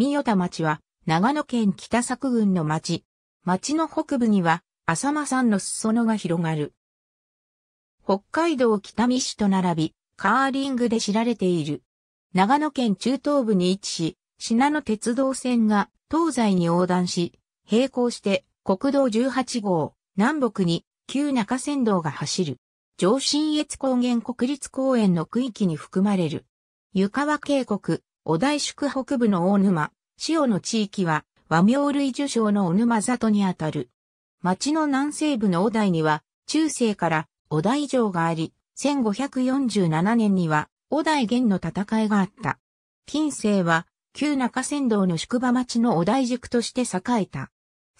三代田町は、長野県北作郡の町。町の北部には、浅間山の裾野が広がる。北海道北見市と並び、カーリングで知られている。長野県中東部に位置し、品野鉄道線が東西に横断し、並行して国道18号、南北に旧中山道が走る。上信越高原国立公園の区域に含まれる。湯川渓谷、お台宿北部の大沼、塩の地域は和名類受賞の小沼里にあたる。町の南西部の小台には中世から小台城があり、1547年には小台元の戦いがあった。近世は旧中仙道の宿場町の小台塾として栄えた。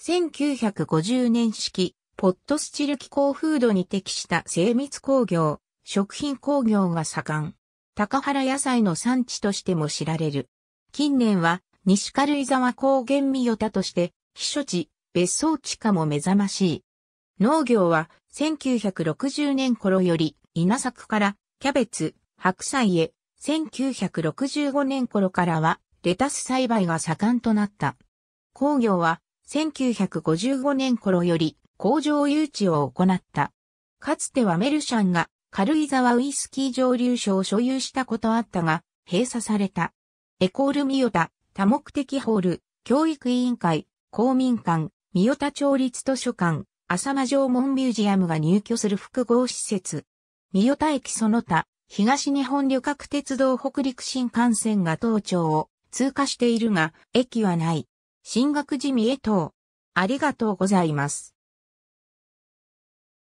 1950年式、ポットスチル気候風土に適した精密工業、食品工業が盛ん。高原野菜の産地としても知られる。近年は西軽井沢高原御代田として、避暑地、別荘地化も目覚ましい。農業は1960年頃より稲作からキャベツ、白菜へ、1965年頃からはレタス栽培が盛んとなった。工業は1955年頃より工場誘致を行った。かつてはメルシャンが軽井沢ウイスキー蒸留所を所有したことあったが、閉鎖された。エコールミヨタ、多目的ホール、教育委員会、公民館、三代田町立図書館、浅間城門ミュージアムが入居する複合施設。三代田駅その他、東日本旅客鉄道北陸新幹線が東町を通過しているが、駅はない。進学時三へ等。ありがとうございます。